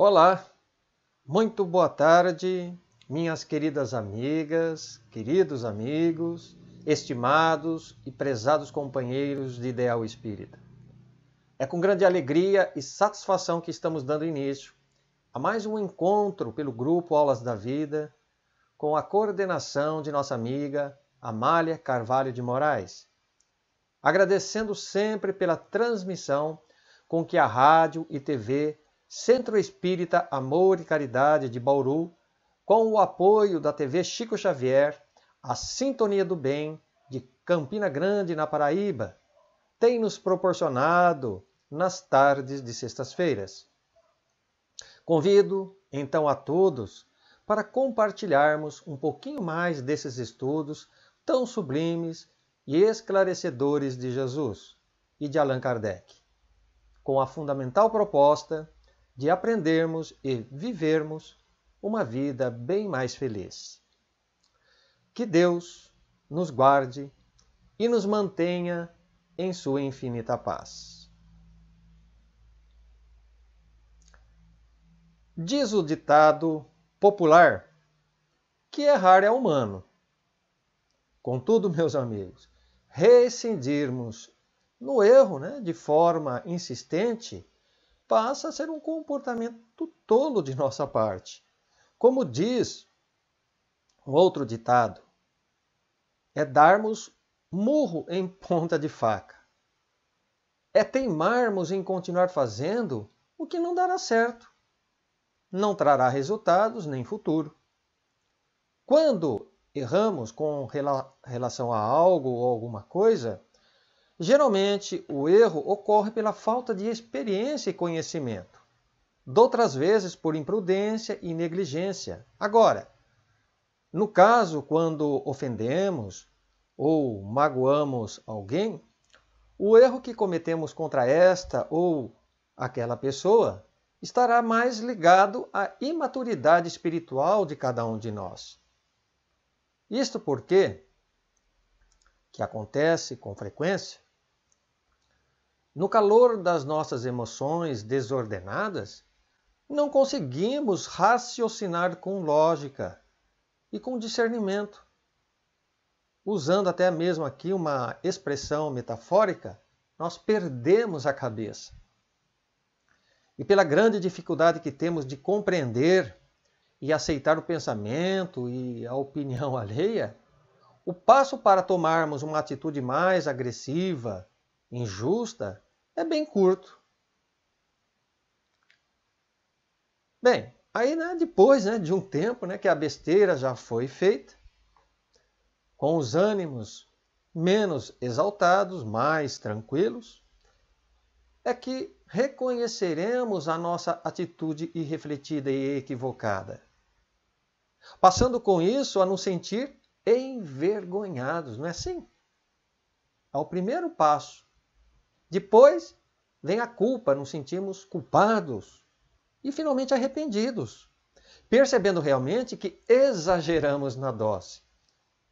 Olá, muito boa tarde, minhas queridas amigas, queridos amigos, estimados e prezados companheiros de Ideal Espírita. É com grande alegria e satisfação que estamos dando início a mais um encontro pelo grupo Aulas da Vida, com a coordenação de nossa amiga Amália Carvalho de Moraes. Agradecendo sempre pela transmissão com que a rádio e TV Centro Espírita Amor e Caridade de Bauru, com o apoio da TV Chico Xavier, a Sintonia do Bem de Campina Grande, na Paraíba, tem nos proporcionado nas tardes de sextas-feiras. Convido então a todos para compartilharmos um pouquinho mais desses estudos tão sublimes e esclarecedores de Jesus e de Allan Kardec, com a fundamental proposta de aprendermos e vivermos uma vida bem mais feliz. Que Deus nos guarde e nos mantenha em sua infinita paz. Diz o ditado popular que errar é humano. Contudo, meus amigos, rescindirmos no erro né, de forma insistente passa a ser um comportamento tolo de nossa parte. Como diz um outro ditado, é darmos murro em ponta de faca. É teimarmos em continuar fazendo o que não dará certo. Não trará resultados nem futuro. Quando erramos com relação a algo ou alguma coisa, Geralmente, o erro ocorre pela falta de experiência e conhecimento, doutras vezes por imprudência e negligência. Agora, no caso quando ofendemos ou magoamos alguém, o erro que cometemos contra esta ou aquela pessoa estará mais ligado à imaturidade espiritual de cada um de nós. Isto porque que acontece com frequência no calor das nossas emoções desordenadas, não conseguimos raciocinar com lógica e com discernimento. Usando até mesmo aqui uma expressão metafórica, nós perdemos a cabeça. E pela grande dificuldade que temos de compreender e aceitar o pensamento e a opinião alheia, o passo para tomarmos uma atitude mais agressiva injusta é bem curto. Bem, aí né, depois né, de um tempo né, que a besteira já foi feita, com os ânimos menos exaltados, mais tranquilos, é que reconheceremos a nossa atitude irrefletida e equivocada, passando com isso a nos sentir envergonhados, não é assim? É o primeiro passo depois vem a culpa, nos sentimos culpados e finalmente arrependidos, percebendo realmente que exageramos na dose,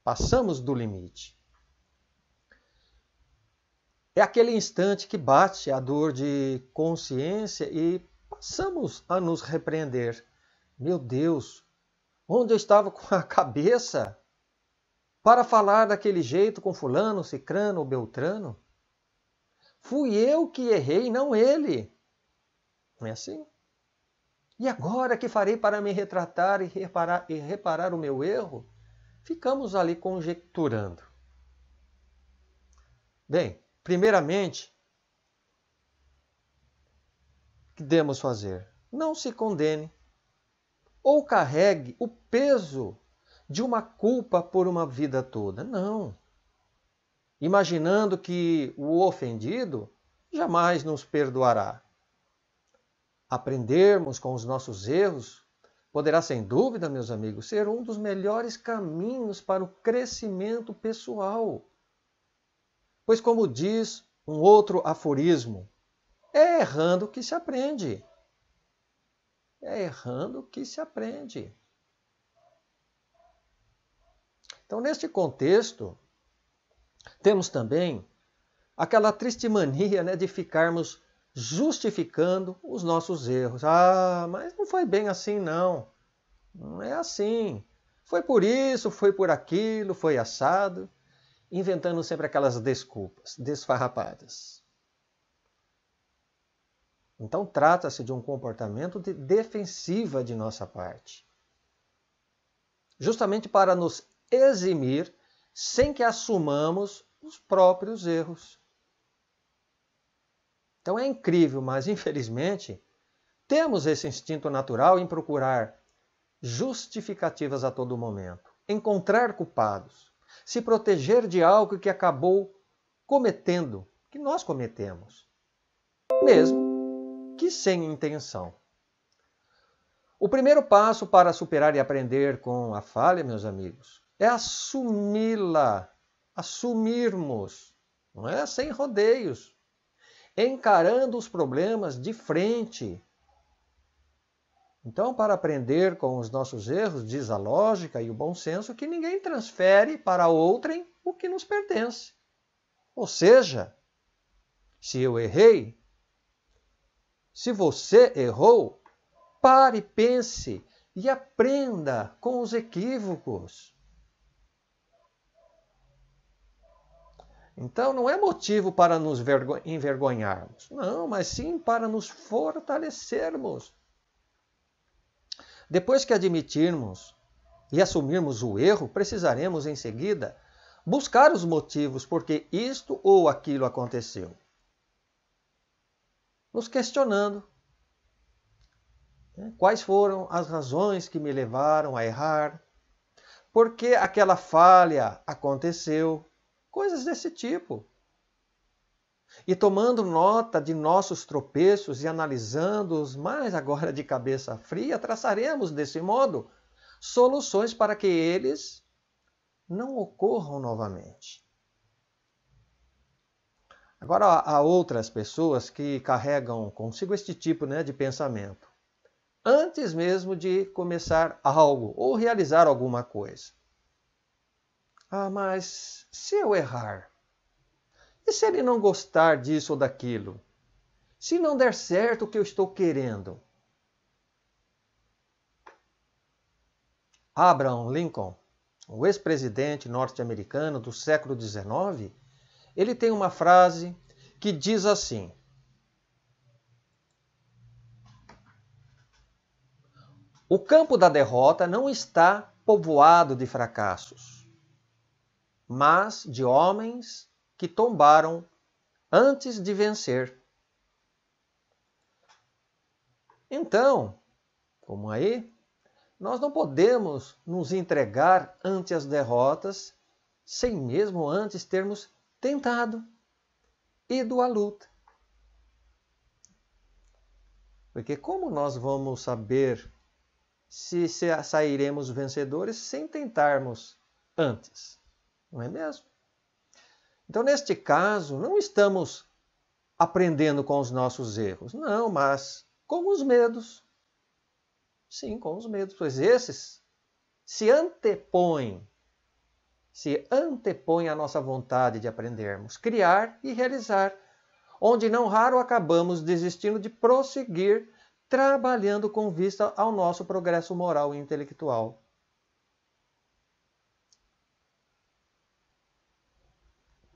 passamos do limite. É aquele instante que bate a dor de consciência e passamos a nos repreender. Meu Deus, onde eu estava com a cabeça para falar daquele jeito com fulano, cicrano ou beltrano? Fui eu que errei, não ele. Não é assim? E agora que farei para me retratar e reparar, e reparar o meu erro? Ficamos ali conjecturando. Bem, primeiramente, o que devemos fazer? Não se condene ou carregue o peso de uma culpa por uma vida toda. Não imaginando que o ofendido jamais nos perdoará. Aprendermos com os nossos erros poderá, sem dúvida, meus amigos, ser um dos melhores caminhos para o crescimento pessoal. Pois, como diz um outro aforismo, é errando que se aprende. É errando que se aprende. Então, neste contexto, temos também aquela triste mania né, de ficarmos justificando os nossos erros. Ah, mas não foi bem assim, não. Não é assim. Foi por isso, foi por aquilo, foi assado. Inventando sempre aquelas desculpas desfarrapadas. Então, trata-se de um comportamento de defensiva de nossa parte justamente para nos eximir sem que assumamos os próprios erros. Então é incrível, mas infelizmente temos esse instinto natural em procurar justificativas a todo momento, encontrar culpados, se proteger de algo que acabou cometendo, que nós cometemos, mesmo que sem intenção. O primeiro passo para superar e aprender com a falha, meus amigos, é assumi-la, assumirmos, não é? Sem rodeios, encarando os problemas de frente. Então, para aprender com os nossos erros, diz a lógica e o bom senso que ninguém transfere para outrem o que nos pertence. Ou seja, se eu errei, se você errou, pare, pense e aprenda com os equívocos. Então, não é motivo para nos envergonharmos, não, mas sim para nos fortalecermos. Depois que admitirmos e assumirmos o erro, precisaremos em seguida buscar os motivos porque isto ou aquilo aconteceu. Nos questionando né, quais foram as razões que me levaram a errar, por que aquela falha aconteceu Coisas desse tipo. E tomando nota de nossos tropeços e analisando-os mais agora de cabeça fria, traçaremos desse modo soluções para que eles não ocorram novamente. Agora, há outras pessoas que carregam consigo este tipo né, de pensamento, antes mesmo de começar algo ou realizar alguma coisa. Ah, mas se eu errar? E se ele não gostar disso ou daquilo? Se não der certo o que eu estou querendo? Abraham Lincoln, o ex-presidente norte-americano do século XIX, ele tem uma frase que diz assim: O campo da derrota não está povoado de fracassos mas de homens que tombaram antes de vencer. Então, como aí, nós não podemos nos entregar ante as derrotas sem mesmo antes termos tentado, ido à luta. Porque como nós vamos saber se sairemos vencedores sem tentarmos antes? Não é mesmo? Então, neste caso, não estamos aprendendo com os nossos erros, não, mas com os medos. Sim, com os medos, pois esses se antepõem, se antepõem à nossa vontade de aprendermos, criar e realizar, onde não raro acabamos desistindo de prosseguir trabalhando com vista ao nosso progresso moral e intelectual.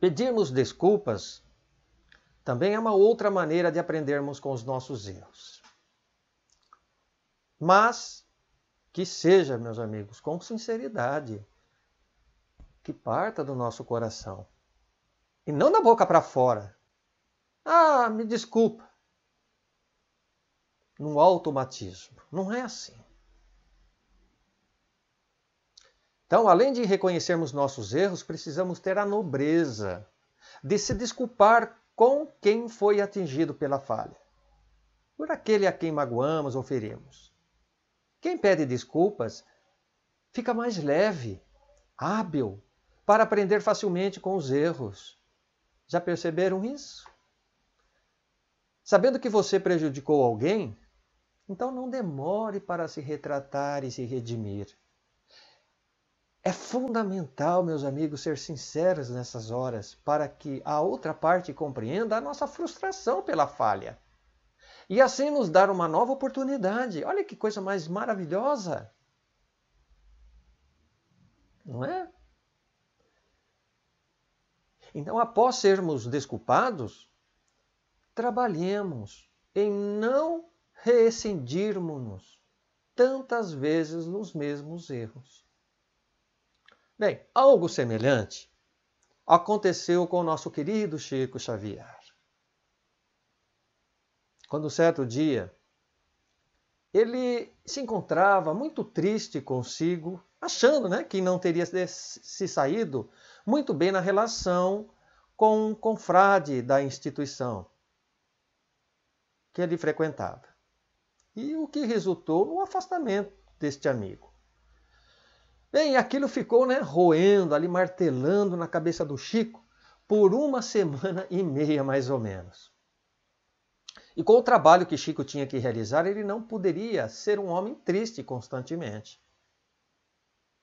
Pedirmos desculpas também é uma outra maneira de aprendermos com os nossos erros. Mas que seja, meus amigos, com sinceridade, que parta do nosso coração e não da boca para fora. Ah, me desculpa. Num automatismo. Não é assim. Então, além de reconhecermos nossos erros, precisamos ter a nobreza de se desculpar com quem foi atingido pela falha, por aquele a quem magoamos ou ferimos. Quem pede desculpas fica mais leve, hábil, para aprender facilmente com os erros. Já perceberam isso? Sabendo que você prejudicou alguém, então não demore para se retratar e se redimir. É fundamental, meus amigos, ser sinceros nessas horas para que a outra parte compreenda a nossa frustração pela falha e assim nos dar uma nova oportunidade. Olha que coisa mais maravilhosa! Não é? Então, após sermos desculpados, trabalhemos em não rescindirmos-nos tantas vezes nos mesmos erros. Bem, algo semelhante aconteceu com o nosso querido Chico Xavier. Quando certo dia ele se encontrava muito triste consigo, achando né, que não teria se saído muito bem na relação com um confrade da instituição que ele frequentava. E o que resultou no afastamento deste amigo. Bem, aquilo ficou né, roendo, ali martelando na cabeça do Chico por uma semana e meia, mais ou menos. E com o trabalho que Chico tinha que realizar, ele não poderia ser um homem triste constantemente.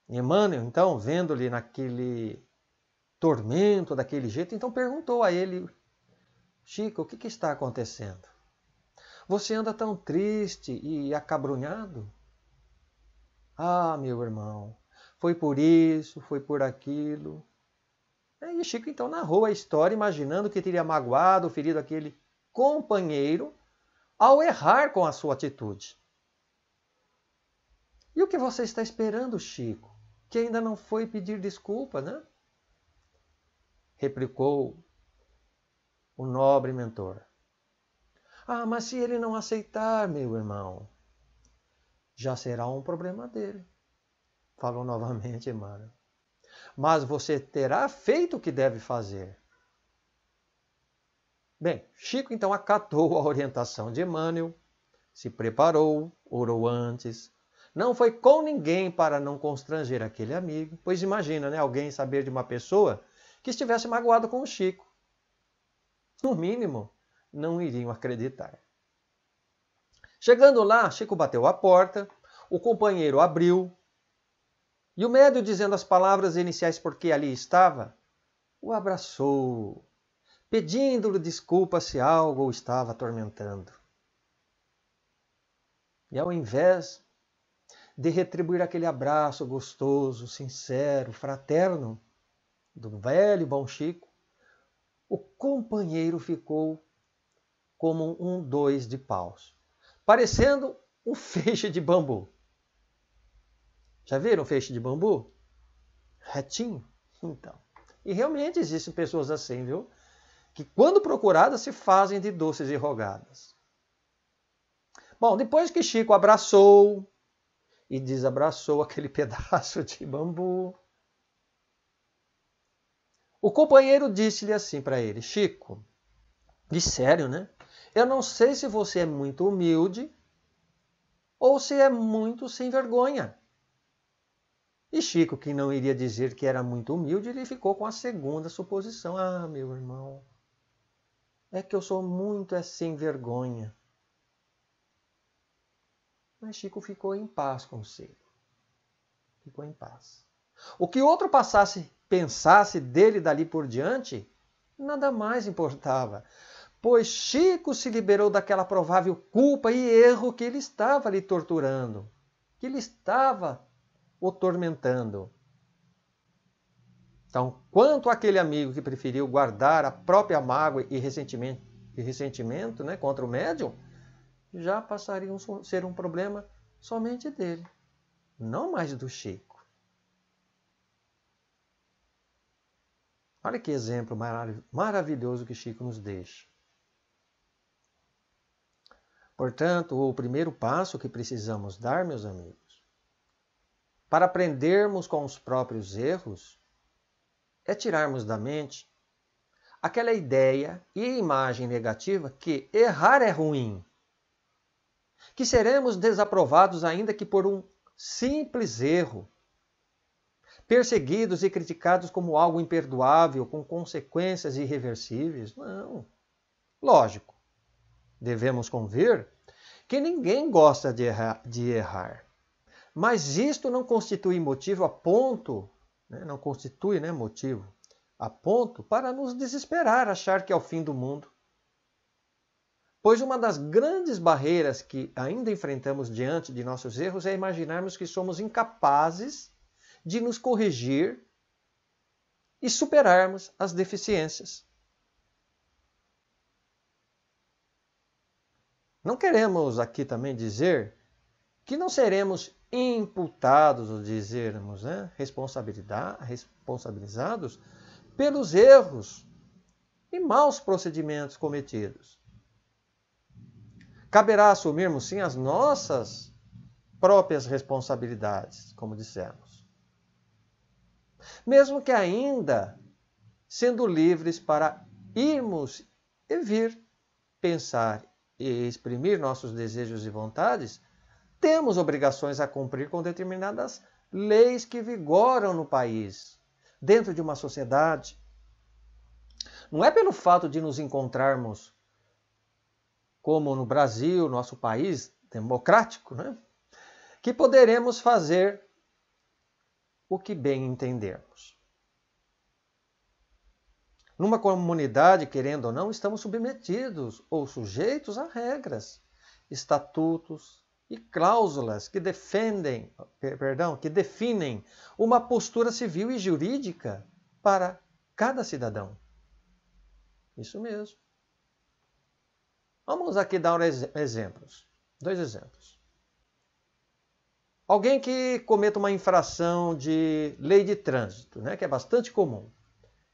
Emmanuel, então, vendo-lhe naquele tormento, daquele jeito, então perguntou a ele: Chico, o que, que está acontecendo? Você anda tão triste e acabrunhado? Ah, meu irmão, foi por isso, foi por aquilo. É, e Chico então narrou a história imaginando que teria magoado, ferido aquele companheiro ao errar com a sua atitude. E o que você está esperando, Chico? Que ainda não foi pedir desculpa, né? Replicou o nobre mentor. Ah, mas se ele não aceitar, meu irmão, já será um problema dele. Falou novamente Emmanuel. Mas você terá feito o que deve fazer. Bem, Chico então acatou a orientação de Emmanuel, se preparou, orou antes. Não foi com ninguém para não constranger aquele amigo, pois imagina, né, alguém saber de uma pessoa que estivesse magoado com o Chico. No mínimo, não iriam acreditar. Chegando lá, Chico bateu a porta, o companheiro abriu, e o médio, dizendo as palavras iniciais porque ali estava, o abraçou, pedindo-lhe desculpa se algo o estava atormentando. E ao invés de retribuir aquele abraço gostoso, sincero, fraterno do velho bom Chico, o companheiro ficou como um dois de paus, parecendo um feixe de bambu. Já viram feixe de bambu? Retinho? Então. E realmente existem pessoas assim, viu? Que quando procuradas se fazem de doces e rogadas. Bom, depois que Chico abraçou e desabraçou aquele pedaço de bambu, o companheiro disse-lhe assim para ele: Chico, de sério, né? Eu não sei se você é muito humilde ou se é muito sem vergonha. E Chico, que não iria dizer que era muito humilde, ele ficou com a segunda suposição. Ah, meu irmão, é que eu sou muito é sem vergonha. Mas Chico ficou em paz consigo. Ficou em paz. O que outro passasse, pensasse dele dali por diante, nada mais importava, pois Chico se liberou daquela provável culpa e erro que ele estava lhe torturando, que ele estava o tormentando. Então, quanto aquele amigo que preferiu guardar a própria mágoa e ressentimento, e ressentimento né, contra o médium, já passaria a ser um problema somente dele, não mais do Chico. Olha que exemplo marav maravilhoso que Chico nos deixa. Portanto, o primeiro passo que precisamos dar, meus amigos, para aprendermos com os próprios erros é tirarmos da mente aquela ideia e imagem negativa que errar é ruim, que seremos desaprovados ainda que por um simples erro, perseguidos e criticados como algo imperdoável, com consequências irreversíveis. Não. Lógico, devemos convir que ninguém gosta de errar. De errar. Mas isto não constitui motivo a ponto, né, não constitui né, motivo a ponto para nos desesperar, achar que é o fim do mundo. Pois uma das grandes barreiras que ainda enfrentamos diante de nossos erros é imaginarmos que somos incapazes de nos corrigir e superarmos as deficiências. Não queremos aqui também dizer que não seremos imputados, ou dizermos, né, responsabilizados pelos erros e maus procedimentos cometidos. Caberá assumirmos, sim, as nossas próprias responsabilidades, como dissemos. Mesmo que ainda sendo livres para irmos e vir, pensar e exprimir nossos desejos e vontades, temos obrigações a cumprir com determinadas leis que vigoram no país, dentro de uma sociedade. Não é pelo fato de nos encontrarmos como no Brasil, nosso país democrático, né? que poderemos fazer o que bem entendermos. Numa comunidade, querendo ou não, estamos submetidos ou sujeitos a regras, estatutos, e cláusulas que defendem, perdão, que definem uma postura civil e jurídica para cada cidadão. Isso mesmo. Vamos aqui dar exemplos. Dois exemplos. Alguém que cometa uma infração de lei de trânsito, né, que é bastante comum,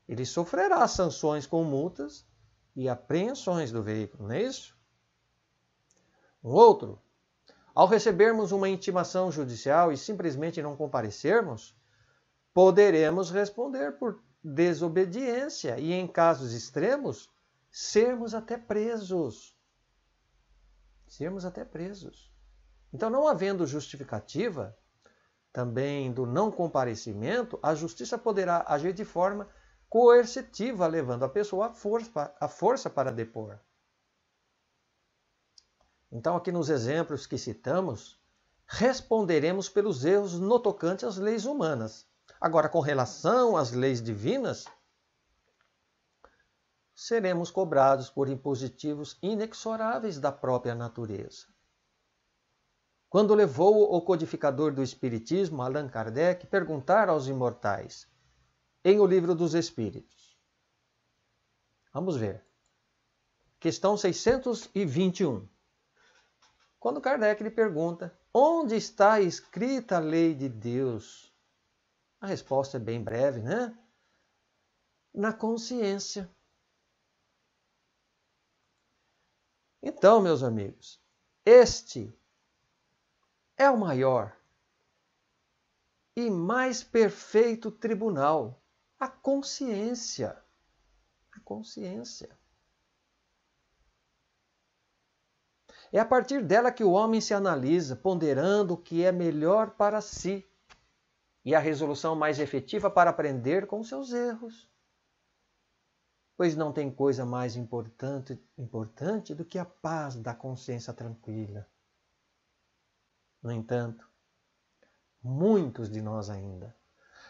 ele sofrerá sanções com multas e apreensões do veículo, não é isso? Um outro, ao recebermos uma intimação judicial e simplesmente não comparecermos, poderemos responder por desobediência e, em casos extremos, sermos até presos. Sermos até presos. Então, não havendo justificativa também do não comparecimento, a justiça poderá agir de forma coercitiva, levando a pessoa à força, à força para depor. Então, aqui nos exemplos que citamos, responderemos pelos erros no tocante às leis humanas. Agora, com relação às leis divinas, seremos cobrados por impositivos inexoráveis da própria natureza. Quando levou o codificador do Espiritismo, Allan Kardec, perguntar aos imortais, em O Livro dos Espíritos. Vamos ver. Questão 621 quando Kardec lhe pergunta: onde está escrita a lei de Deus? A resposta é bem breve, né? Na consciência. Então, meus amigos, este é o maior e mais perfeito tribunal, a consciência. A consciência. É a partir dela que o homem se analisa, ponderando o que é melhor para si e a resolução mais efetiva para aprender com seus erros. Pois não tem coisa mais importante, importante do que a paz da consciência tranquila. No entanto, muitos de nós ainda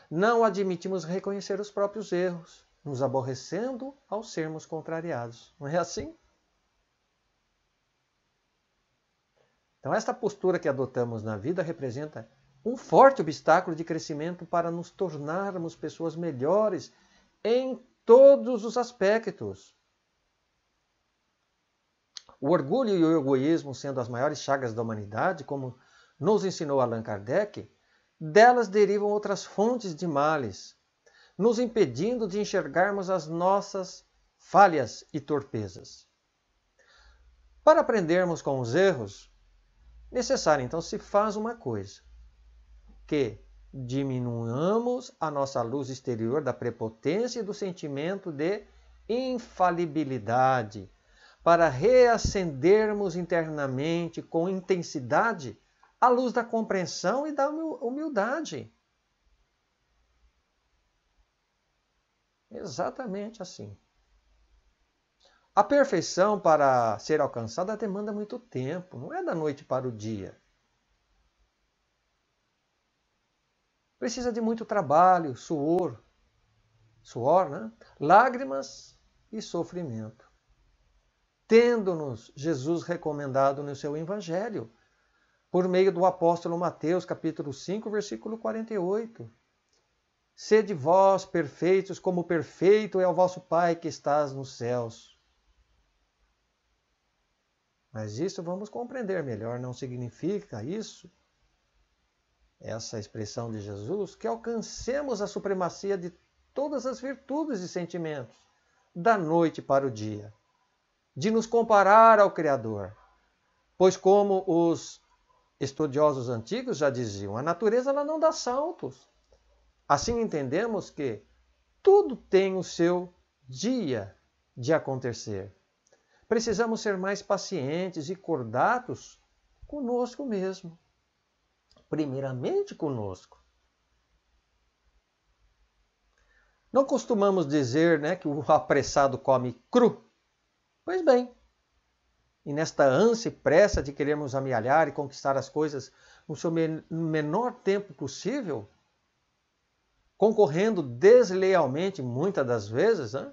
não admitimos reconhecer os próprios erros, nos aborrecendo ao sermos contrariados. Não é assim? Então, esta postura que adotamos na vida representa um forte obstáculo de crescimento para nos tornarmos pessoas melhores em todos os aspectos. O orgulho e o egoísmo, sendo as maiores chagas da humanidade, como nos ensinou Allan Kardec, delas derivam outras fontes de males, nos impedindo de enxergarmos as nossas falhas e torpezas. Para aprendermos com os erros, necessária. Então se faz uma coisa, que diminuamos a nossa luz exterior da prepotência e do sentimento de infalibilidade, para reacendermos internamente com intensidade a luz da compreensão e da humildade. Exatamente assim. A perfeição para ser alcançada demanda muito tempo, não é da noite para o dia. Precisa de muito trabalho, suor, suor, né? lágrimas e sofrimento. Tendo-nos Jesus recomendado no seu Evangelho, por meio do apóstolo Mateus, capítulo 5, versículo 48. Sede vós perfeitos, como perfeito é o vosso Pai que estás nos céus. Mas isso vamos compreender melhor, não significa isso, essa expressão de Jesus, que alcancemos a supremacia de todas as virtudes e sentimentos, da noite para o dia, de nos comparar ao Criador. Pois, como os estudiosos antigos já diziam, a natureza ela não dá saltos. Assim entendemos que tudo tem o seu dia de acontecer. Precisamos ser mais pacientes e cordatos conosco mesmo. Primeiramente conosco. Não costumamos dizer né, que o apressado come cru. Pois bem, e nesta ânsia e pressa de querermos amealhar e conquistar as coisas no seu men menor tempo possível, concorrendo deslealmente muitas das vezes, né,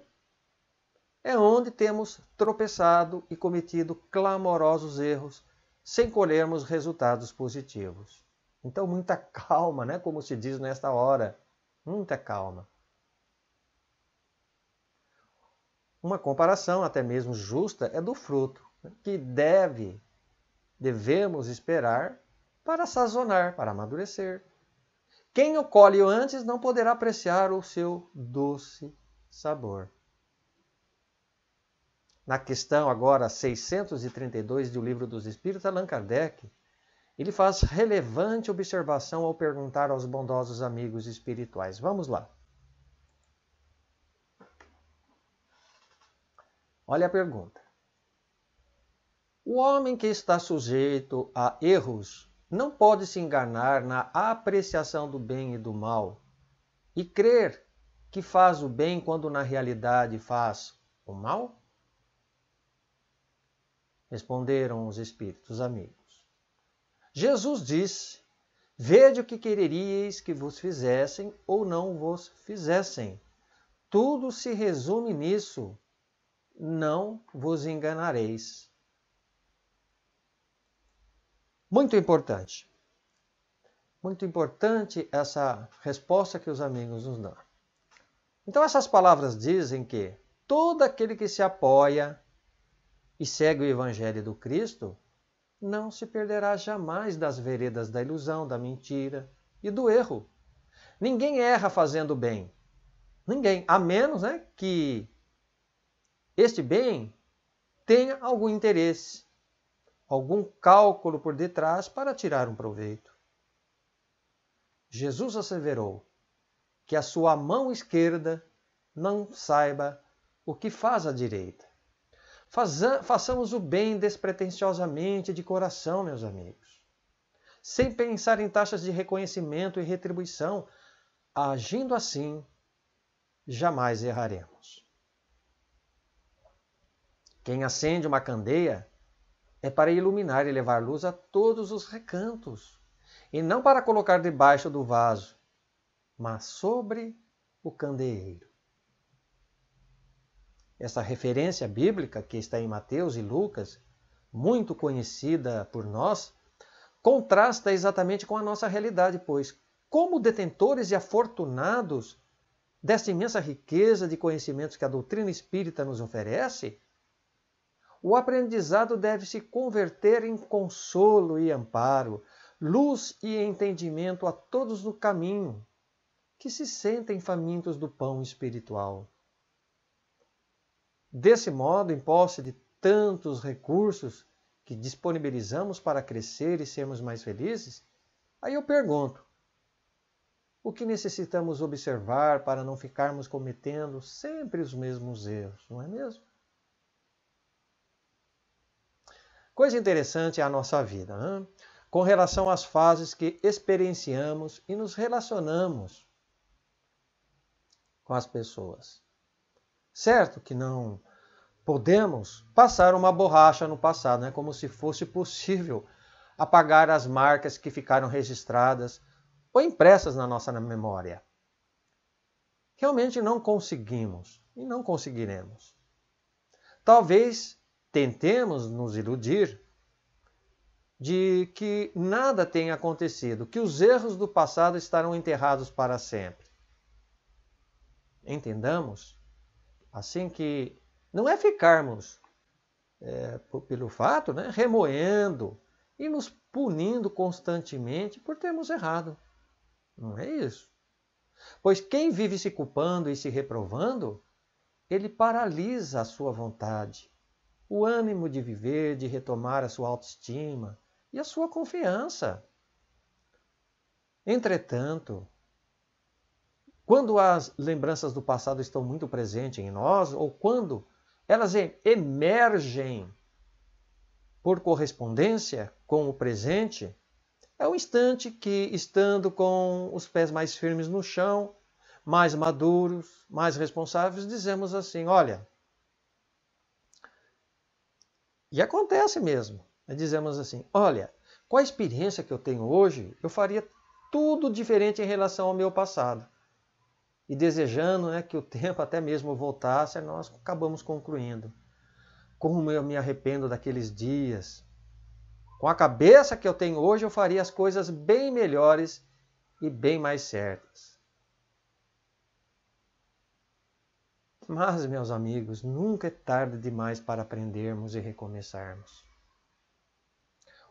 é onde temos tropeçado e cometido clamorosos erros sem colhermos resultados positivos. Então, muita calma, né? como se diz nesta hora. Muita calma. Uma comparação, até mesmo justa, é do fruto, né, que deve, devemos esperar para sazonar, para amadurecer. Quem o colhe antes não poderá apreciar o seu doce sabor na questão agora 632 do Livro dos Espíritos, Allan Kardec, ele faz relevante observação ao perguntar aos bondosos amigos espirituais. Vamos lá. Olha a pergunta. O homem que está sujeito a erros não pode se enganar na apreciação do bem e do mal e crer que faz o bem quando na realidade faz o mal? Responderam os espíritos amigos. Jesus disse: Vede o que quereríeis que vos fizessem ou não vos fizessem. Tudo se resume nisso. Não vos enganareis. Muito importante. Muito importante essa resposta que os amigos nos dão. Então, essas palavras dizem que todo aquele que se apoia e segue o Evangelho do Cristo, não se perderá jamais das veredas da ilusão, da mentira e do erro. Ninguém erra fazendo bem. Ninguém, a menos né, que este bem tenha algum interesse, algum cálculo por detrás para tirar um proveito. Jesus asseverou que a sua mão esquerda não saiba o que faz a direita façamos o bem despretensiosamente de coração, meus amigos, sem pensar em taxas de reconhecimento e retribuição. Agindo assim, jamais erraremos. Quem acende uma candeia é para iluminar e levar luz a todos os recantos, e não para colocar debaixo do vaso, mas sobre o candeeiro essa referência bíblica que está em Mateus e Lucas, muito conhecida por nós, contrasta exatamente com a nossa realidade, pois, como detentores e afortunados dessa imensa riqueza de conhecimentos que a doutrina espírita nos oferece, o aprendizado deve se converter em consolo e amparo, luz e entendimento a todos no caminho que se sentem famintos do pão espiritual. Desse modo, em posse de tantos recursos que disponibilizamos para crescer e sermos mais felizes, aí eu pergunto: o que necessitamos observar para não ficarmos cometendo sempre os mesmos erros, não é mesmo? Coisa interessante é a nossa vida, hein? Né? com relação às fases que experienciamos e nos relacionamos com as pessoas. Certo que não podemos passar uma borracha no passado, né? como se fosse possível apagar as marcas que ficaram registradas ou impressas na nossa memória. Realmente não conseguimos e não conseguiremos. Talvez tentemos nos iludir de que nada tenha acontecido, que os erros do passado estarão enterrados para sempre. Entendamos Assim que não é ficarmos, é, pelo fato, né, remoendo e nos punindo constantemente por termos errado. Não é isso. Pois quem vive se culpando e se reprovando, ele paralisa a sua vontade, o ânimo de viver, de retomar a sua autoestima e a sua confiança. Entretanto, quando as lembranças do passado estão muito presentes em nós, ou quando elas emergem por correspondência com o presente, é o instante que, estando com os pés mais firmes no chão, mais maduros, mais responsáveis, dizemos assim: olha. E acontece mesmo. Dizemos assim: olha, com a experiência que eu tenho hoje, eu faria tudo diferente em relação ao meu passado e desejando né, que o tempo até mesmo voltasse, nós acabamos concluindo. Como eu me arrependo daqueles dias. Com a cabeça que eu tenho hoje, eu faria as coisas bem melhores e bem mais certas. Mas, meus amigos, nunca é tarde demais para aprendermos e recomeçarmos.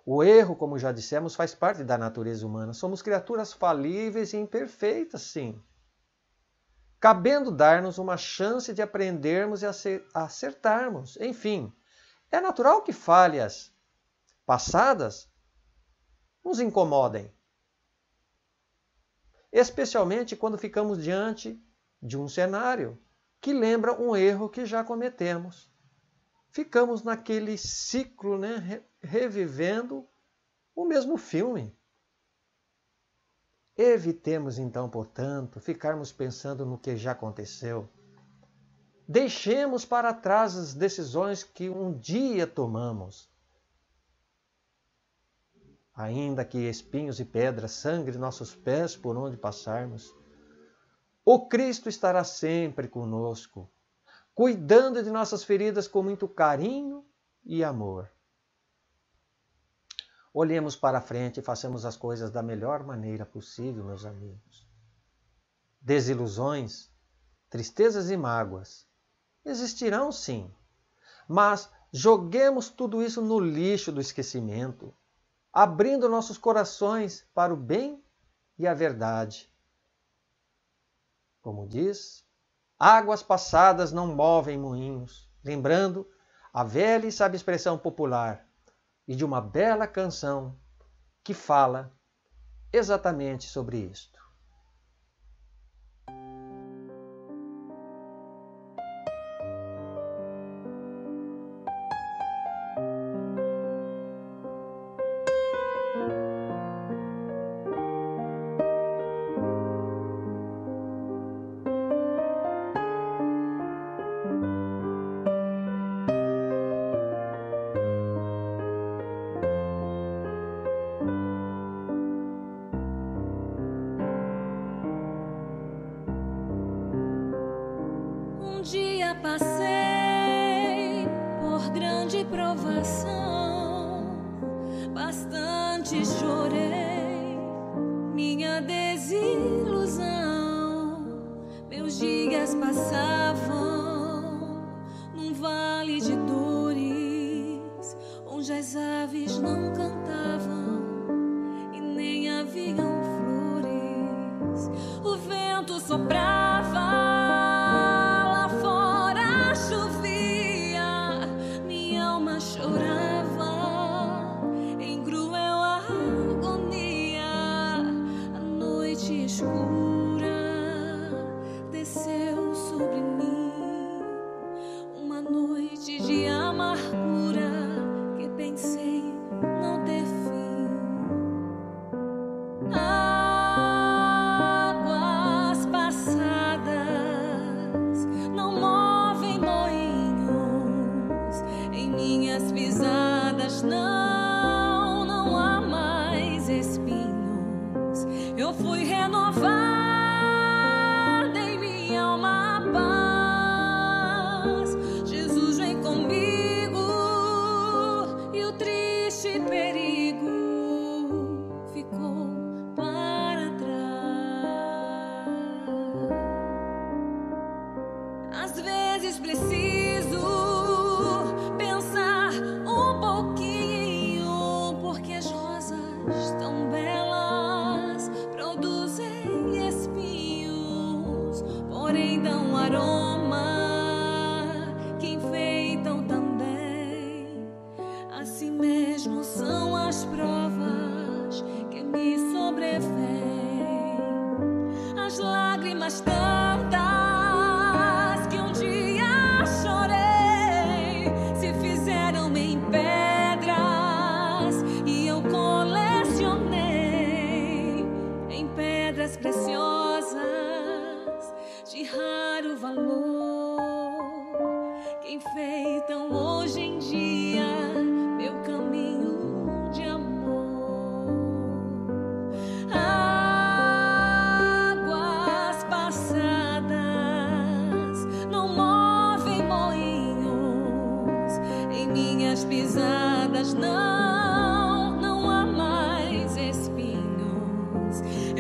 O erro, como já dissemos, faz parte da natureza humana. Somos criaturas falíveis e imperfeitas, sim cabendo dar-nos uma chance de aprendermos e acertarmos. Enfim, é natural que falhas passadas nos incomodem, especialmente quando ficamos diante de um cenário que lembra um erro que já cometemos. Ficamos naquele ciclo, né, revivendo o mesmo filme. Evitemos então, portanto, ficarmos pensando no que já aconteceu. Deixemos para trás as decisões que um dia tomamos. Ainda que espinhos e pedras sangrem nossos pés por onde passarmos, o Cristo estará sempre conosco, cuidando de nossas feridas com muito carinho e amor. Olhemos para frente e façamos as coisas da melhor maneira possível, meus amigos. Desilusões, tristezas e mágoas existirão sim, mas joguemos tudo isso no lixo do esquecimento, abrindo nossos corações para o bem e a verdade. Como diz, águas passadas não movem moinhos, lembrando a velha e sábia expressão popular e de uma bela canção que fala exatamente sobre isto.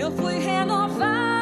If we hand our fire.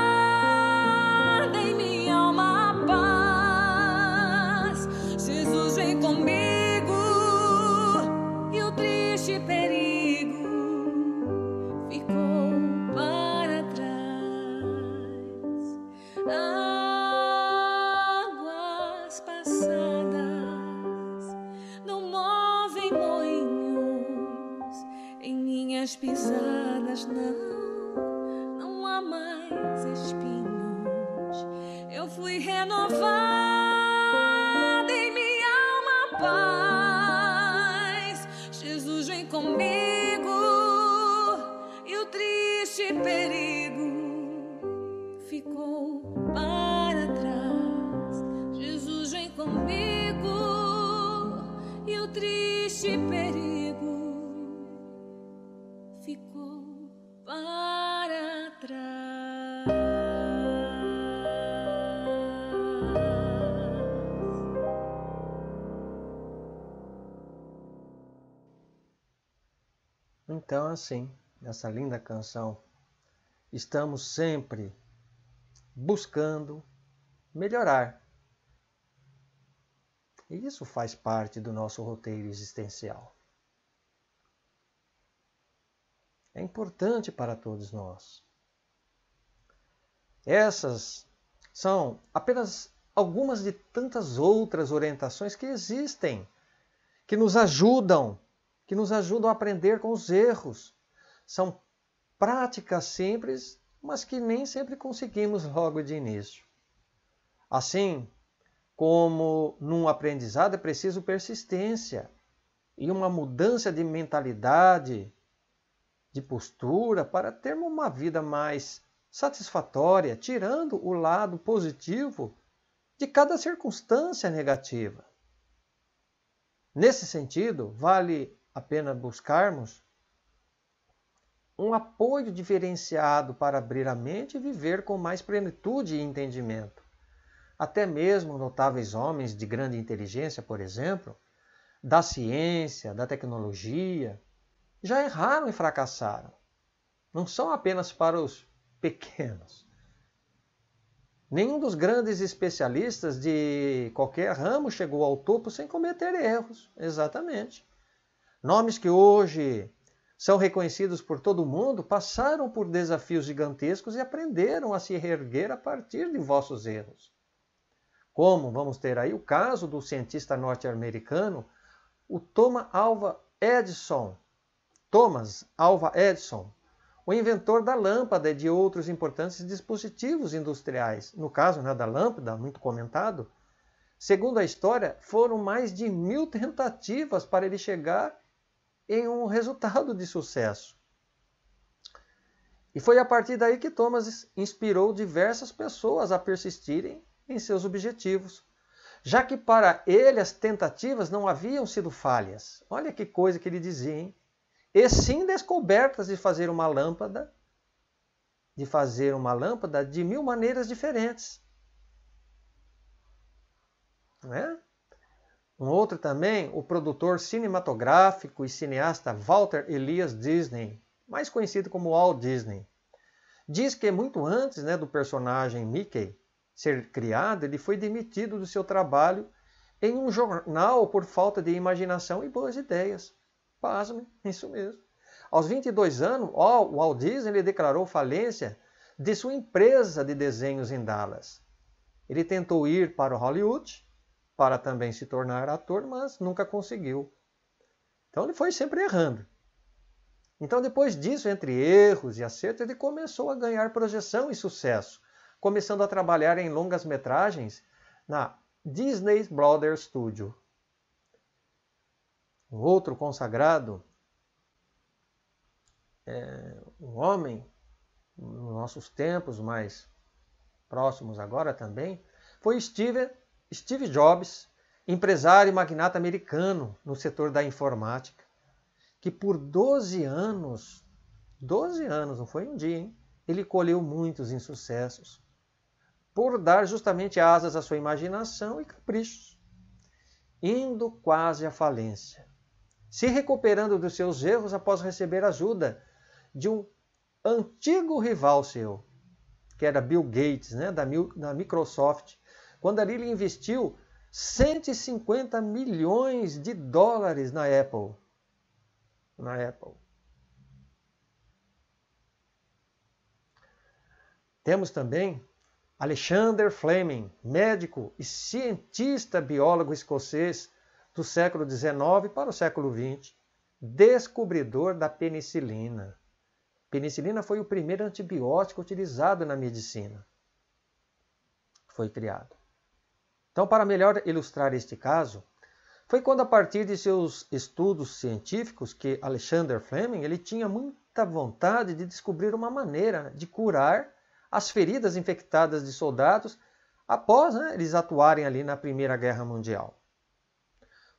assim, nessa linda canção, estamos sempre buscando melhorar. E isso faz parte do nosso roteiro existencial. É importante para todos nós. Essas são apenas algumas de tantas outras orientações que existem, que nos ajudam que nos ajudam a aprender com os erros. São práticas simples, mas que nem sempre conseguimos logo de início. Assim, como num aprendizado é preciso persistência e uma mudança de mentalidade, de postura, para termos uma vida mais satisfatória, tirando o lado positivo de cada circunstância negativa. Nesse sentido, vale apenas buscarmos um apoio diferenciado para abrir a mente e viver com mais plenitude e entendimento. Até mesmo notáveis homens de grande inteligência, por exemplo, da ciência, da tecnologia, já erraram e fracassaram. Não são apenas para os pequenos. Nenhum dos grandes especialistas de qualquer ramo chegou ao topo sem cometer erros, exatamente. Nomes que hoje são reconhecidos por todo mundo passaram por desafios gigantescos e aprenderam a se reerguer a partir de vossos erros. Como vamos ter aí o caso do cientista norte-americano, o Thomas Alva Edison, Thomas Alva Edison, o inventor da lâmpada e de outros importantes dispositivos industriais. No caso né, da lâmpada, muito comentado, segundo a história, foram mais de mil tentativas para ele chegar em um resultado de sucesso. E foi a partir daí que Thomas inspirou diversas pessoas a persistirem em seus objetivos, já que para ele as tentativas não haviam sido falhas. Olha que coisa que ele dizia, hein? E sim descobertas de fazer uma lâmpada, de fazer uma lâmpada de mil maneiras diferentes. Né? Um outro também, o produtor cinematográfico e cineasta Walter Elias Disney, mais conhecido como Walt Disney. Diz que muito antes né, do personagem Mickey ser criado, ele foi demitido do seu trabalho em um jornal por falta de imaginação e boas ideias. Pasme, isso mesmo. Aos 22 anos, Walt Disney declarou falência de sua empresa de desenhos em Dallas. Ele tentou ir para o Hollywood, para também se tornar ator, mas nunca conseguiu. Então ele foi sempre errando. Então, depois disso, entre erros e acertos, ele começou a ganhar projeção e sucesso, começando a trabalhar em longas metragens na Disney Brothers Studio. Outro consagrado, é, um homem, nos nossos tempos mais próximos agora também, foi Steven Steve Jobs, empresário e magnata americano no setor da informática, que por 12 anos, 12 anos, não foi um dia, hein? Ele colheu muitos insucessos por dar justamente asas à sua imaginação e caprichos, indo quase à falência, se recuperando dos seus erros após receber ajuda de um antigo rival seu, que era Bill Gates, né, da, da Microsoft, quando ali ele investiu 150 milhões de dólares na Apple. Na Apple. Temos também Alexander Fleming, médico e cientista biólogo escocês do século XIX para o século XX, descobridor da penicilina. Penicilina foi o primeiro antibiótico utilizado na medicina. Foi criado. Então, para melhor ilustrar este caso, foi quando a partir de seus estudos científicos que Alexander Fleming ele tinha muita vontade de descobrir uma maneira de curar as feridas infectadas de soldados após né, eles atuarem ali na Primeira Guerra Mundial.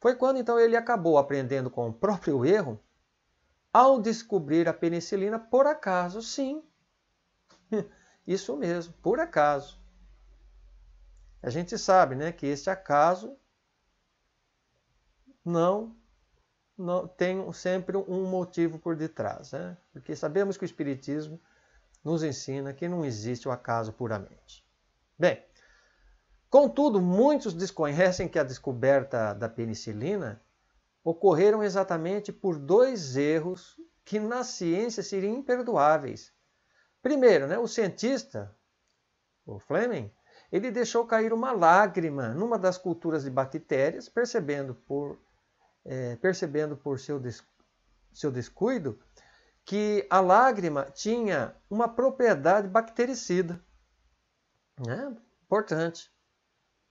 Foi quando então ele acabou aprendendo com o próprio erro ao descobrir a penicilina por acaso, sim. Isso mesmo, por acaso. A gente sabe né, que este acaso não, não tem sempre um motivo por detrás, né? porque sabemos que o Espiritismo nos ensina que não existe o acaso puramente. Bem, contudo, muitos desconhecem que a descoberta da penicilina ocorreram exatamente por dois erros que na ciência seriam imperdoáveis. Primeiro, né, o cientista, o Fleming, ele deixou cair uma lágrima numa das culturas de bactérias, percebendo por, é, percebendo por seu, des, seu descuido que a lágrima tinha uma propriedade bactericida. Né? Importante.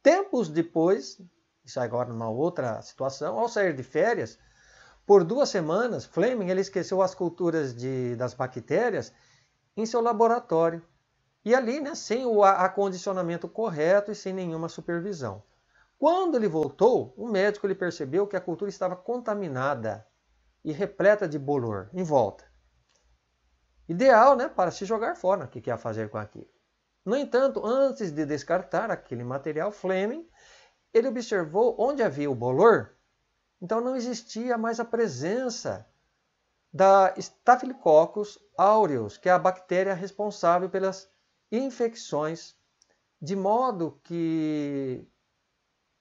Tempos depois, isso é agora numa outra situação, ao sair de férias, por duas semanas, Fleming ele esqueceu as culturas de, das bactérias em seu laboratório. E ali, né, sem o acondicionamento correto e sem nenhuma supervisão. Quando ele voltou, o médico ele percebeu que a cultura estava contaminada e repleta de bolor em volta. Ideal né, para se jogar fora, o que quer fazer com aquilo. No entanto, antes de descartar aquele material, Fleming ele observou onde havia o bolor, então não existia mais a presença da Staphylococcus aureus, que é a bactéria responsável pelas infecções, de modo que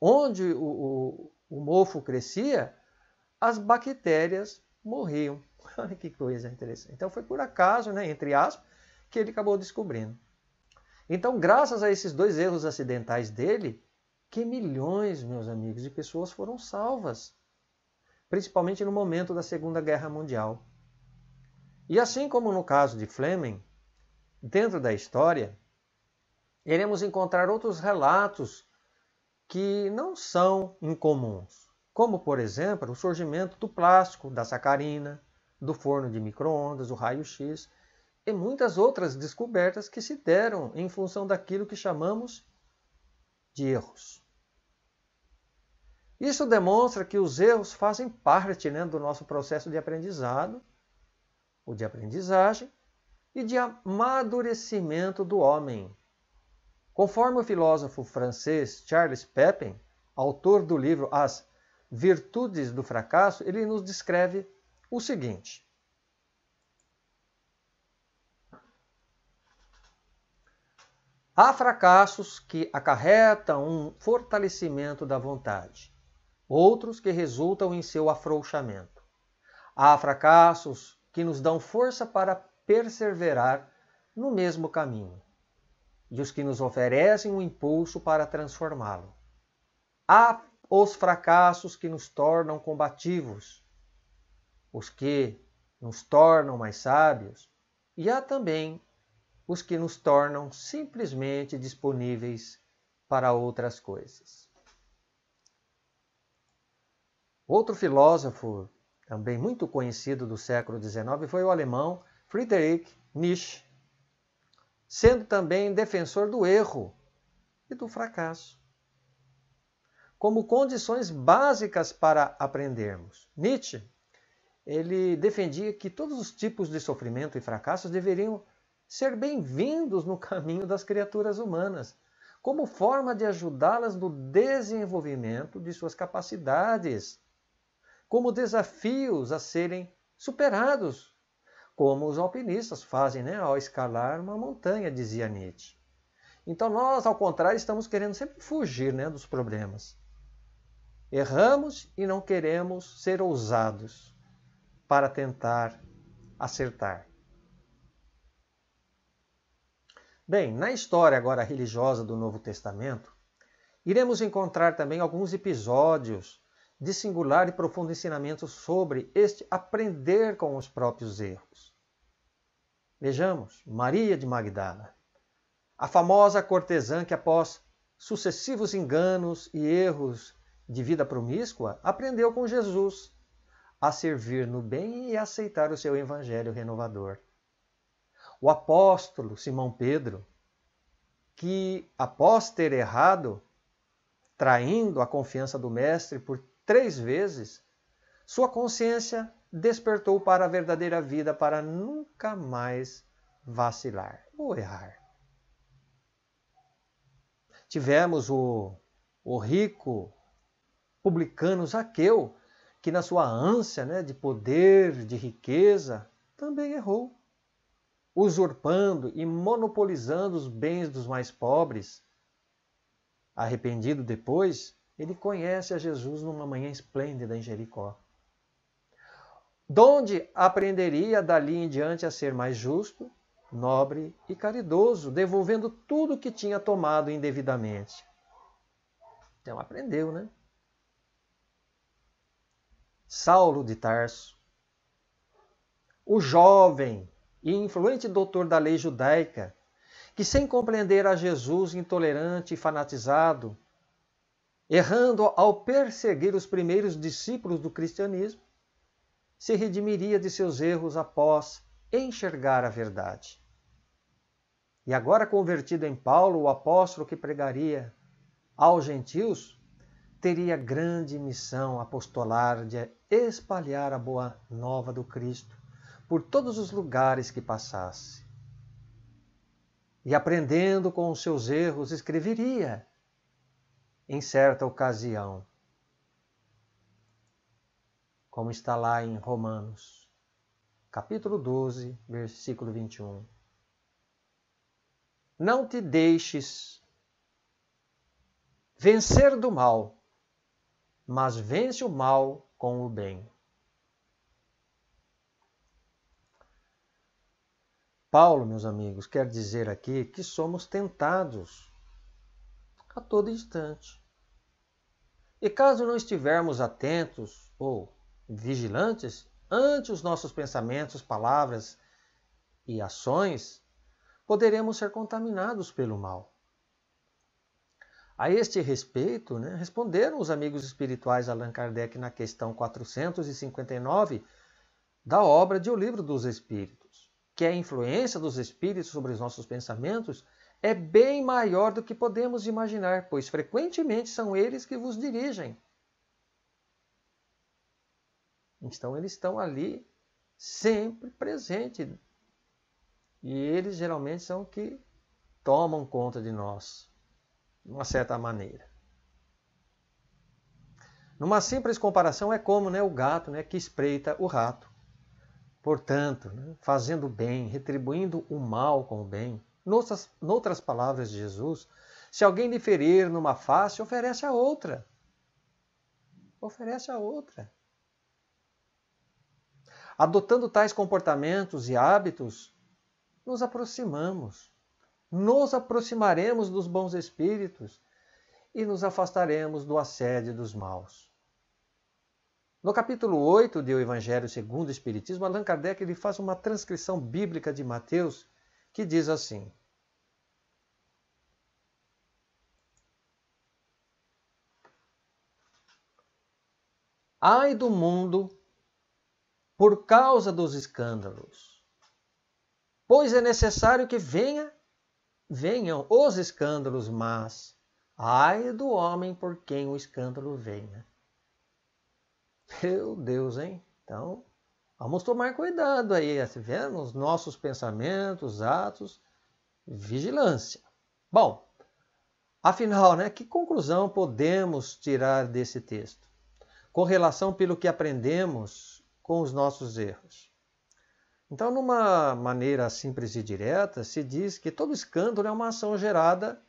onde o, o, o mofo crescia, as bactérias morriam. Olha que coisa interessante. Então foi por acaso, né, entre aspas, que ele acabou descobrindo. Então, graças a esses dois erros acidentais dele, que milhões, meus amigos, de pessoas foram salvas, principalmente no momento da Segunda Guerra Mundial. E assim como no caso de Fleming, dentro da história, iremos encontrar outros relatos que não são incomuns, como, por exemplo, o surgimento do plástico, da sacarina, do forno de microondas, do raio-x e muitas outras descobertas que se deram em função daquilo que chamamos de erros. Isso demonstra que os erros fazem parte né, do nosso processo de aprendizado, ou de aprendizagem, e de amadurecimento do homem. Conforme o filósofo francês Charles Peppin, autor do livro As Virtudes do Fracasso, ele nos descreve o seguinte: Há fracassos que acarretam um fortalecimento da vontade, outros que resultam em seu afrouxamento. Há fracassos que nos dão força para perseverar no mesmo caminho e os que nos oferecem o um impulso para transformá-lo. Há os fracassos que nos tornam combativos, os que nos tornam mais sábios, e há também os que nos tornam simplesmente disponíveis para outras coisas. Outro filósofo, também muito conhecido do século XIX, foi o alemão Friedrich Nietzsche, sendo também defensor do erro e do fracasso como condições básicas para aprendermos. Nietzsche ele defendia que todos os tipos de sofrimento e fracassos deveriam ser bem-vindos no caminho das criaturas humanas, como forma de ajudá-las no desenvolvimento de suas capacidades, como desafios a serem superados como os alpinistas fazem né, ao escalar uma montanha, dizia Nietzsche. Então nós, ao contrário, estamos querendo sempre fugir né, dos problemas. Erramos e não queremos ser ousados para tentar acertar. Bem, na história agora religiosa do Novo Testamento, iremos encontrar também alguns episódios de singular e profundo ensinamento sobre este aprender com os próprios erros. Vejamos Maria de Magdala, a famosa cortesã que, após sucessivos enganos e erros de vida promíscua, aprendeu com Jesus a servir no bem e aceitar o seu evangelho renovador. O apóstolo Simão Pedro, que após ter errado, traindo a confiança do mestre por três vezes, sua consciência despertou para a verdadeira vida para nunca mais vacilar ou errar. Tivemos o, o rico publicano Zaqueu, que na sua ânsia né, de poder, de riqueza, também errou, usurpando e monopolizando os bens dos mais pobres. Arrependido depois, ele conhece a Jesus numa manhã esplêndida em Jericó. Donde aprenderia dali em diante a ser mais justo, nobre e caridoso, devolvendo tudo que tinha tomado indevidamente. Então aprendeu, né? Saulo de Tarso, o jovem e influente doutor da lei judaica, que sem compreender a Jesus intolerante e fanatizado, errando ao perseguir os primeiros discípulos do cristianismo, se redimiria de seus erros após enxergar a verdade. E agora convertido em Paulo, o apóstolo que pregaria aos gentios, teria grande missão apostolar de espalhar a boa nova do Cristo por todos os lugares que passasse. E aprendendo com os seus erros, escreveria em certa ocasião, como está lá em Romanos, capítulo 12, versículo 21. Não te deixes vencer do mal, mas vence o mal com o bem. Paulo, meus amigos, quer dizer aqui que somos tentados a todo instante. E caso não estivermos atentos ou vigilantes ante os nossos pensamentos, palavras e ações, poderemos ser contaminados pelo mal. A este respeito, né, responderam os amigos espirituais Allan Kardec na questão 459 da obra de O Livro dos Espíritos que é a influência dos espíritos sobre os nossos pensamentos, é bem maior do que podemos imaginar, pois frequentemente são eles que vos dirigem. Então eles estão ali sempre presente. E eles geralmente são que tomam conta de nós, de uma certa maneira. Numa simples comparação é como né, o gato né, que espreita o rato. Portanto, né, fazendo o bem, retribuindo o mal com o bem. Noutras, noutras palavras de Jesus, se alguém lhe ferir numa face, oferece a outra. Oferece a outra. Adotando tais comportamentos e hábitos, nos aproximamos, nos aproximaremos dos bons espíritos e nos afastaremos do assédio dos maus. No capítulo 8 do Evangelho segundo o Espiritismo, Allan Kardec ele faz uma transcrição bíblica de Mateus que diz assim: Ai do mundo por causa dos escândalos, pois é necessário que venha, venham os escândalos, mas ai do homem por quem o escândalo venha. Meu Deus, hein? Então, vamos tomar cuidado aí, se é, vendo os nossos pensamentos, atos, vigilância. Bom, afinal, né, que conclusão podemos tirar desse texto? Com relação pelo que aprendemos com os nossos erros. Então, numa maneira simples e direta, se diz que todo escândalo é uma ação gerada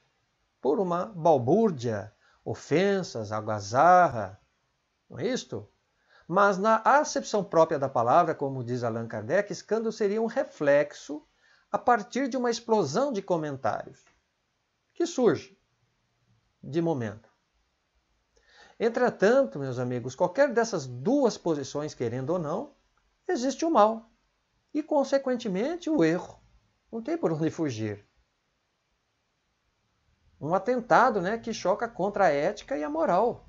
por uma balbúrdia, ofensas, algazarra, não é isto? Mas na acepção própria da palavra, como diz Allan Kardec, escândalo seria um reflexo a partir de uma explosão de comentários que surge de momento. Entretanto, meus amigos, qualquer dessas duas posições, querendo ou não, existe o mal e, consequentemente, o erro. Não tem por onde fugir. Um atentado né, que choca contra a ética e a moral.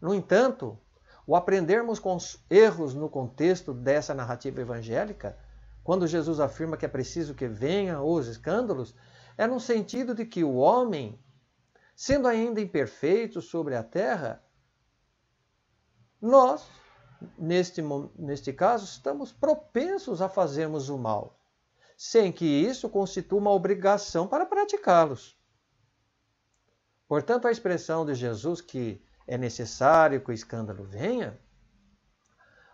No entanto, o aprendermos com os erros no contexto dessa narrativa evangélica, quando Jesus afirma que é preciso que venham os escândalos, é no sentido de que o homem, sendo ainda imperfeito sobre a terra, nós, neste, neste caso, estamos propensos a fazermos o mal, sem que isso constitua uma obrigação para praticá-los. Portanto, a expressão de Jesus que é necessário que o escândalo venha?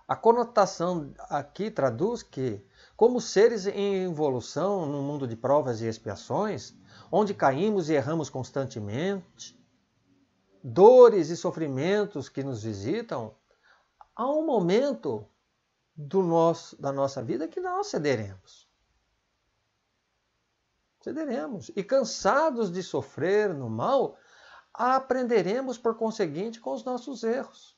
A conotação aqui traduz que, como seres em evolução num mundo de provas e expiações, onde caímos e erramos constantemente, dores e sofrimentos que nos visitam, há um momento do nosso, da nossa vida que nós cederemos. Cederemos. E cansados de sofrer no mal, aprenderemos por conseguinte com os nossos erros.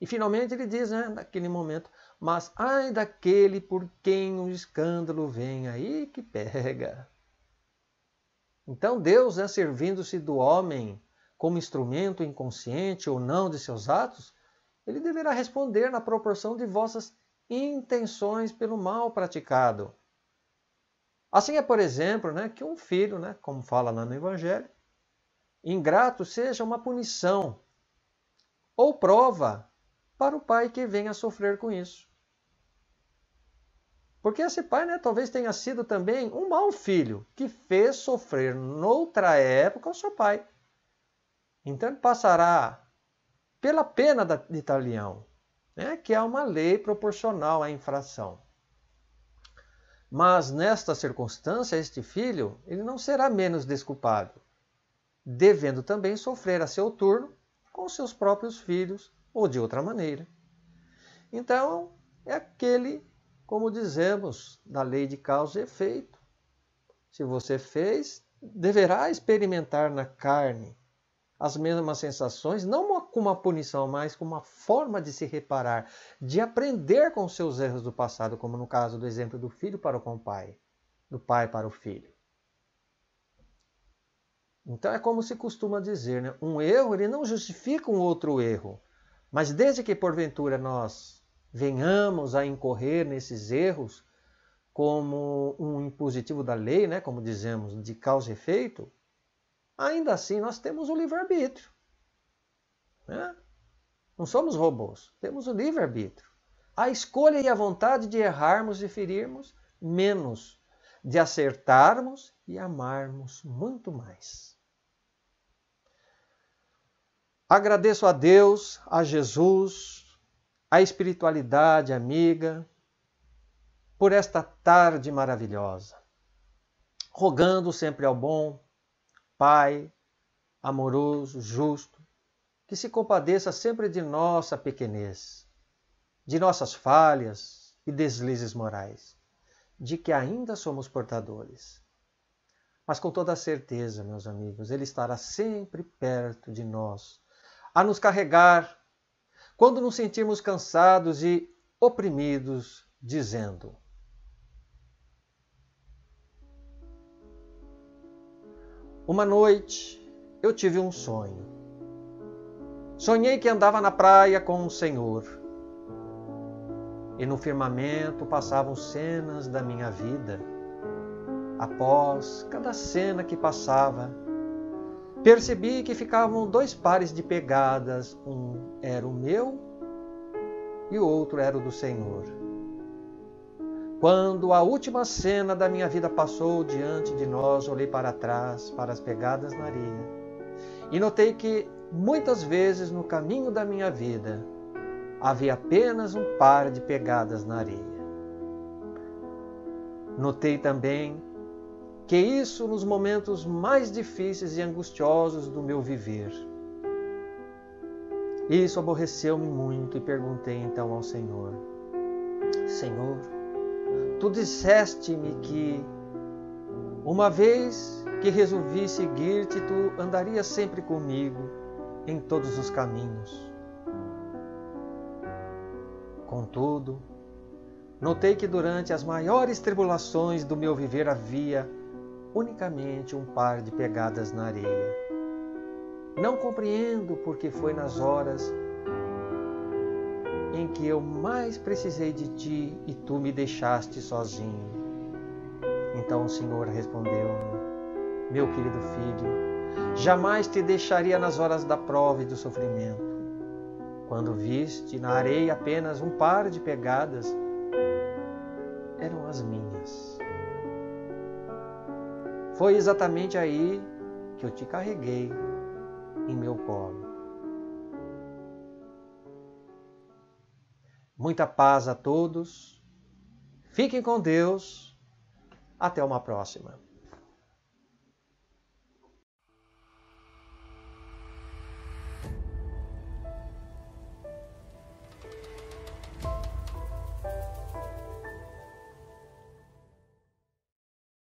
E finalmente ele diz, né, naquele momento, mas ai daquele por quem o escândalo vem aí que pega. Então Deus, né, servindo-se do homem como instrumento inconsciente ou não de seus atos, ele deverá responder na proporção de vossas intenções pelo mal praticado. Assim é, por exemplo, né, que um filho, né, como fala lá no Evangelho, ingrato seja uma punição ou prova para o pai que venha sofrer com isso. Porque esse pai né, talvez tenha sido também um mau filho que fez sofrer noutra época o seu pai. Então ele passará pela pena de talião, né, que é uma lei proporcional à infração. Mas nesta circunstância, este filho ele não será menos desculpado devendo também sofrer a seu turno com seus próprios filhos ou de outra maneira. Então, é aquele, como dizemos, da lei de causa e efeito. Se você fez, deverá experimentar na carne as mesmas sensações, não com uma punição, mas com uma forma de se reparar, de aprender com seus erros do passado, como no caso do exemplo do filho para o pai, do pai para o filho. Então é como se costuma dizer, né? um erro ele não justifica um outro erro, mas desde que porventura nós venhamos a incorrer nesses erros como um impositivo da lei, né? como dizemos, de causa e efeito, ainda assim nós temos o livre-arbítrio. Né? Não somos robôs, temos o livre-arbítrio. A escolha e a vontade de errarmos e ferirmos menos, de acertarmos e amarmos muito mais. Agradeço a Deus, a Jesus, à espiritualidade amiga, por esta tarde maravilhosa, rogando sempre ao bom Pai, amoroso, justo, que se compadeça sempre de nossa pequenez, de nossas falhas e deslizes morais, de que ainda somos portadores. Mas com toda certeza, meus amigos, Ele estará sempre perto de nós a nos carregar, quando nos sentirmos cansados e oprimidos, dizendo: Uma noite eu tive um sonho. Sonhei que andava na praia com o Senhor. E no firmamento passavam cenas da minha vida. Após cada cena que passava, Percebi que ficavam dois pares de pegadas, um era o meu e o outro era o do Senhor. Quando a última cena da minha vida passou diante de nós, olhei para trás, para as pegadas na areia, e notei que muitas vezes no caminho da minha vida havia apenas um par de pegadas na areia. Notei também que isso nos momentos mais difíceis e angustiosos do meu viver. Isso aborreceu-me muito e perguntei então ao Senhor: Senhor, tu disseste-me que, uma vez que resolvi seguir-te, tu andarias sempre comigo em todos os caminhos. Contudo, notei que durante as maiores tribulações do meu viver havia unicamente um par de pegadas na areia. Não compreendo porque foi nas horas em que eu mais precisei de ti e tu me deixaste sozinho. Então o Senhor respondeu-me: Meu querido filho, jamais te deixaria nas horas da prova e do sofrimento. Quando viste na areia apenas um par de pegadas, eram as minhas. Foi exatamente aí que eu te carreguei em meu colo. Muita paz a todos. Fiquem com Deus. Até uma próxima.